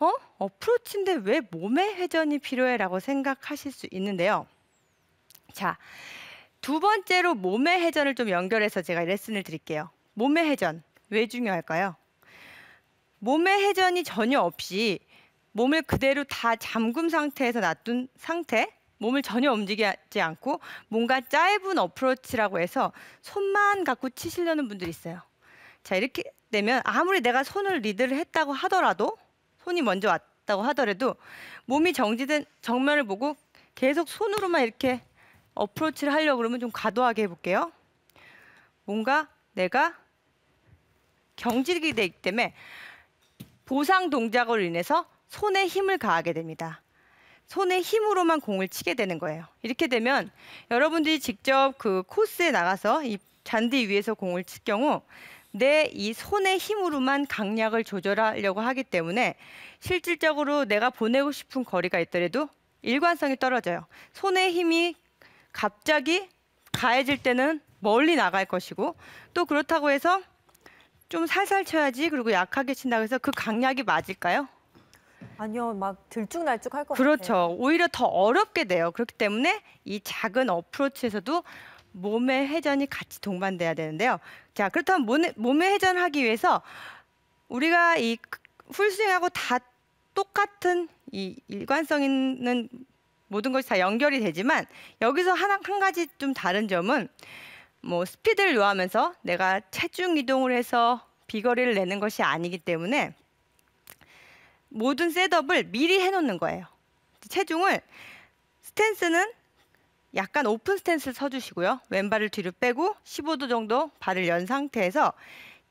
어? 어프로치인데 왜 몸의 회전이 필요해? 라고 생각하실 수 있는데요. 자, 두 번째로 몸의 회전을 좀 연결해서 제가 레슨을 드릴게요. 몸의 회전, 왜 중요할까요? 몸의 회전이 전혀 없이 몸을 그대로 다 잠금 상태에서 놔둔 상태, 몸을 전혀 움직이지 않고 뭔가 짧은 어프로치라고 해서 손만 갖고 치시려는 분들이 있어요. 자, 이렇게 되면 아무리 내가 손을 리드를 했다고 하더라도 손이 먼저 왔다고 하더라도 몸이 정지된 정면을 보고 계속 손으로만 이렇게 어프로치를 하려고 그러면 좀 과도하게 해볼게요. 뭔가 내가 경직이 되기 때문에 보상 동작으로 인해서 손에 힘을 가하게 됩니다. 손에 힘으로만 공을 치게 되는 거예요. 이렇게 되면 여러분들이 직접 그 코스에 나가서 이 잔디 위에서 공을 칠 경우 내이 손의 힘으로만 강약을 조절하려고 하기 때문에 실질적으로 내가 보내고 싶은 거리가 있더라도 일관성이 떨어져요. 손의 힘이 갑자기 가해질 때는 멀리 나갈 것이고 또 그렇다고 해서 좀 살살 쳐야지 그리고 약하게 친다고 해서 그 강약이 맞을까요? 아니요, 막 들쭉날쭉할 것 그렇죠. 같아요. 그렇죠. 오히려 더 어렵게 돼요. 그렇기 때문에 이 작은 어프로치에서도 몸의 회전이 같이 동반돼야 되는데요. 자, 그렇다면 몸의, 회전하기 위해서 우리가 이 풀스윙하고 다 똑같은 이 일관성 있는 모든 것이 다 연결이 되지만 여기서 하나 한 가지 좀 다른 점은 뭐 스피드를 요하면서 내가 체중 이동을 해서 비거리를 내는 것이 아니기 때문에 모든 셋업을 미리 해놓는 거예요. 체중을 스탠스는 약간 오픈 스탠스 서주시고요. 왼발을 뒤로 빼고 15도 정도 발을 연 상태에서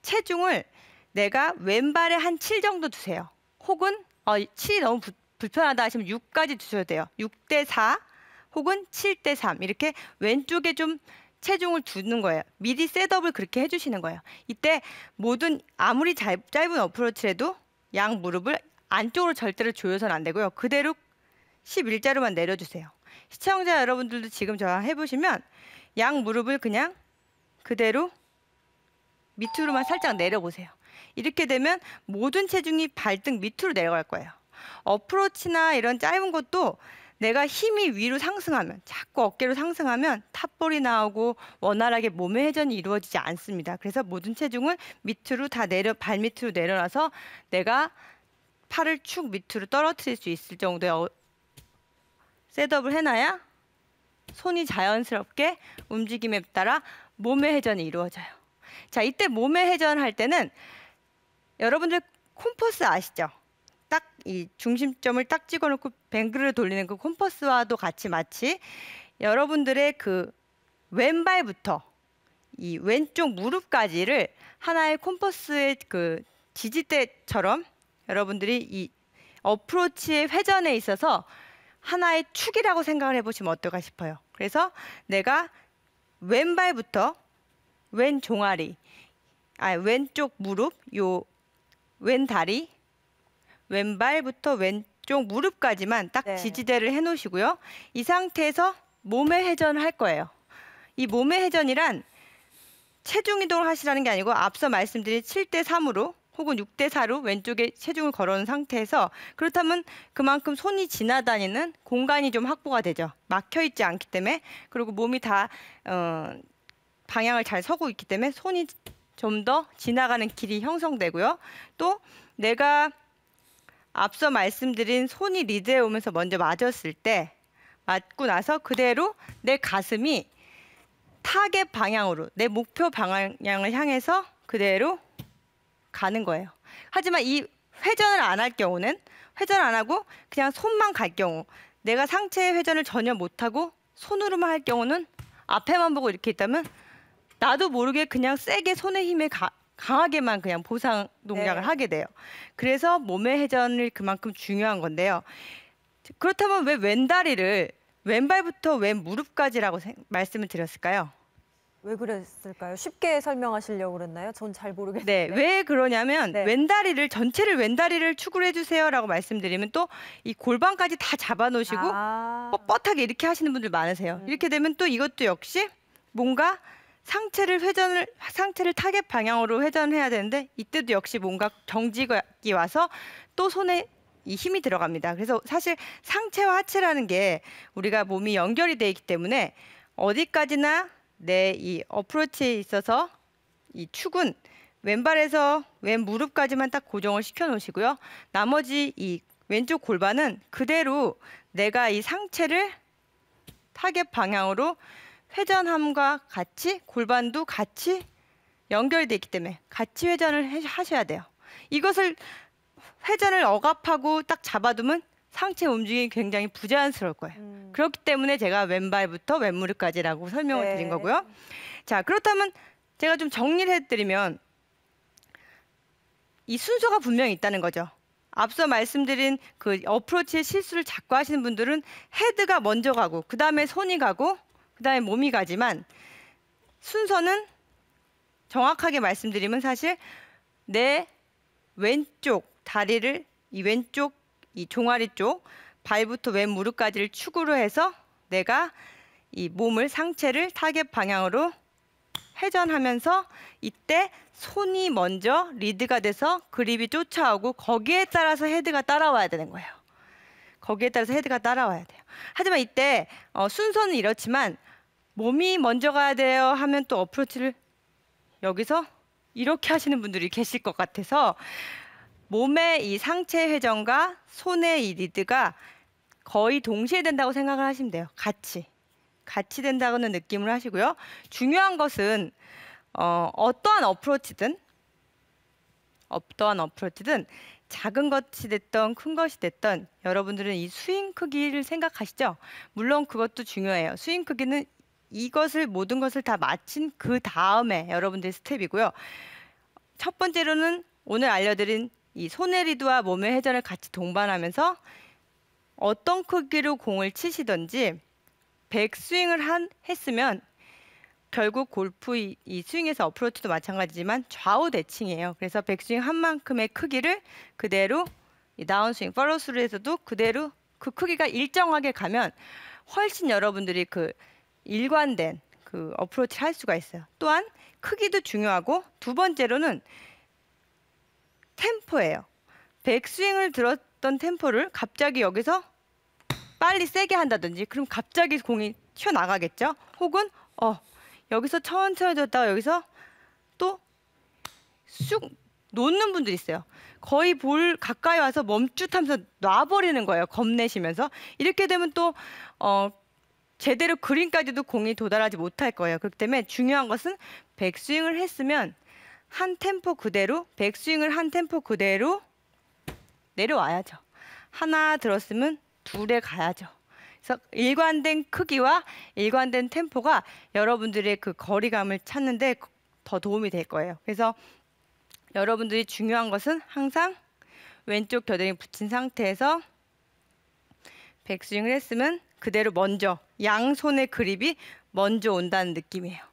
체중을 내가 왼발에 한 7 정도 두세요. 혹은 어, 7이 너무 부, 불편하다 하시면 6까지 두셔도 돼요. 6대 4 혹은 7대 3 이렇게 왼쪽에 좀 체중을 두는 거예요. 미디 셋업을 그렇게 해주시는 거예요. 이때 모든 아무리 짧, 짧은 어프로치라도 양 무릎을 안쪽으로 절대로 조여서는 안 되고요. 그대로 11자로만 내려주세요. 시청자 여러분들도 지금 저랑 해보시면 양 무릎을 그냥 그대로 밑으로만 살짝 내려보세요. 이렇게 되면 모든 체중이 발등 밑으로 내려갈 거예요. 어프로치나 이런 짧은 것도 내가 힘이 위로 상승하면 자꾸 어깨로 상승하면 탑볼이 나오고 원활하게 몸의 회전이 이루어지지 않습니다. 그래서 모든 체중은 밑으로 다 내려 발 밑으로 내려놔서 내가 팔을 축 밑으로 떨어뜨릴 수 있을 정도의 어, 셋업을 해놔야 손이 자연스럽게 움직임에 따라 몸의 회전이 이루어져요. 자, 이때 몸의 회전할 때는 여러분들 콤퍼스 아시죠? 딱 이 중심점을 딱 찍어놓고 뱅그를 돌리는 그 콤퍼스와도 같이 마치 여러분들의 그 왼발부터 이 왼쪽 무릎까지를 하나의 콤퍼스의 그 지지대처럼 여러분들이 이 어프로치의 회전에 있어서 하나의 축이라고 생각을 해보시면 어떨까 싶어요. 그래서 내가 왼발부터 왼 종아리, 아 왼쪽 무릎, 요왼 다리, 왼발부터 왼쪽 무릎까지만 딱 네. 지지대를 해놓으시고요. 이 상태에서 몸의 회전을 할 거예요. 이 몸의 회전이란 체중 이동을 하시라는 게 아니고 앞서 말씀드린 7대 3으로 혹은 6대 4로 왼쪽에 체중을 걸어놓은 상태에서 그렇다면 그만큼 손이 지나다니는 공간이 좀 확보가 되죠. 막혀 있지 않기 때문에 그리고 몸이 다 어, 방향을 잘 서고 있기 때문에 손이 좀 더 지나가는 길이 형성되고요. 또 내가 앞서 말씀드린 손이 리드에 오면서 먼저 맞았을 때 맞고 나서 그대로 내 가슴이 타겟 방향으로 내 목표 방향을 향해서 그대로 가는 거예요. 하지만 이 회전을 안 할 경우는 회전 안 하고 그냥 손만 갈 경우 내가 상체의 회전을 전혀 못하고 손으로만 할 경우는 앞에만 보고 이렇게 있다면 나도 모르게 그냥 세게 손의 힘에 가, 강하게만 그냥 보상 동작을 네. 하게 돼요. 그래서 몸의 회전을 그만큼 중요한 건데요. 그렇다면 왜 왼다리를 왼발부터 왼 무릎까지라고 말씀을 드렸을까요? 왜 그랬을까요? 쉽게 설명하시려고 그랬나요? 전 잘 모르겠는데. 네, 왜 그러냐면 네. 왼다리를 전체를 왼다리를 축을 해주세요라고 말씀드리면 또 이 골반까지 다 잡아놓으시고 아 뻣뻣하게 이렇게 하시는 분들 많으세요. 음. 이렇게 되면 또 이것도 역시 뭔가 상체를 회전을 상체를 타겟 방향으로 회전해야 되는데 이때도 역시 뭔가 경직이 와서 또 손에 이 힘이 들어갑니다. 그래서 사실 상체와 하체라는 게 우리가 몸이 연결이 돼 있기 때문에 어디까지나 내이 어프로치에 있어서 이 축은 왼발에서 왼 무릎까지만 딱 고정을 시켜 놓으시고요. 나머지 이 왼쪽 골반은 그대로 내가 이 상체를 타겟 방향으로 회전함과 같이 골반도 같이 연결돼 있기 때문에 같이 회전을 하셔야 돼요. 이것을 회전을 억압하고 딱 잡아두면 상체 움직임이 굉장히 부자연스러울 거예요. 음. 그렇기 때문에 제가 왼발부터 왼무릎까지라고 설명을 네. 드린 거고요. 자, 그렇다면 제가 좀 정리를 해드리면 이 순서가 분명히 있다는 거죠. 앞서 말씀드린 그 어프로치의 실수를 자꾸 하시는 분들은 헤드가 먼저 가고 그 다음에 손이 가고 그 다음에 몸이 가지만 순서는 정확하게 말씀드리면 사실 내 왼쪽 다리를 이 왼쪽 이 종아리 쪽 발부터 왼 무릎까지를 축으로 해서 내가 이 몸을 상체를 타겟 방향으로 회전하면서 이때 손이 먼저 리드가 돼서 그립이 쫓아오고 거기에 따라서 헤드가 따라와야 되는 거예요. 거기에 따라서 헤드가 따라와야 돼요. 하지만 이때 어, 순서는 이렇지만 몸이 먼저 가야 돼요 하면 또 어프로치를 여기서 이렇게 하시는 분들이 계실 것 같아서 몸의 이 상체 회전과 손의 이 리드가 거의 동시에 된다고 생각을 하시면 돼요. 같이. 같이 된다는 느낌을 하시고요. 중요한 것은 어, 어떠한 어프로치든 어떠한 어프로치든 작은 것이 됐던 큰 것이 됐던 여러분들은 이 스윙 크기를 생각하시죠. 물론 그것도 중요해요. 스윙 크기는 이것을 모든 것을 다 마친 그 다음에 여러분들의 스텝이고요. 첫 번째로는 오늘 알려드린 이 손해리드와 몸의 회전을 같이 동반하면서 어떤 크기로 공을 치시던지 백스윙을 한, 했으면 결국 골프 이, 이, 스윙에서 어프로치도 마찬가지지만 좌우 대칭이에요. 그래서 백스윙 한 만큼의 크기를 그대로 이 다운스윙, 팔로스루에서도 그대로 그 크기가 일정하게 가면 훨씬 여러분들이 그 일관된 그 어프로치를 할 수가 있어요. 또한 크기도 중요하고 두 번째로는 템포예요. 백스윙을 들었던 템포를 갑자기 여기서 빨리 세게 한다든지 그럼 갑자기 공이 튀어나가겠죠? 혹은 어 여기서 천천히 줬다가 여기서 또 쑥 놓는 분들 있어요. 거의 볼 가까이 와서 멈칫하면서 놔버리는 거예요. 겁내시면서 이렇게 되면 또 어, 제대로 그린까지도 공이 도달하지 못할 거예요. 그렇기 때문에 중요한 것은 백스윙을 했으면 한 템포 그대로 백스윙을 한 템포 그대로 내려와야죠. 하나 들었으면 둘에 가야죠. 그래서 일관된 크기와 일관된 템포가 여러분들의 그 거리감을 찾는데 더 도움이 될 거예요. 그래서 여러분들이 중요한 것은 항상 왼쪽 겨드랑이 붙인 상태에서 백스윙을 했으면 그대로 먼저 양손의 그립이 먼저 온다는 느낌이에요.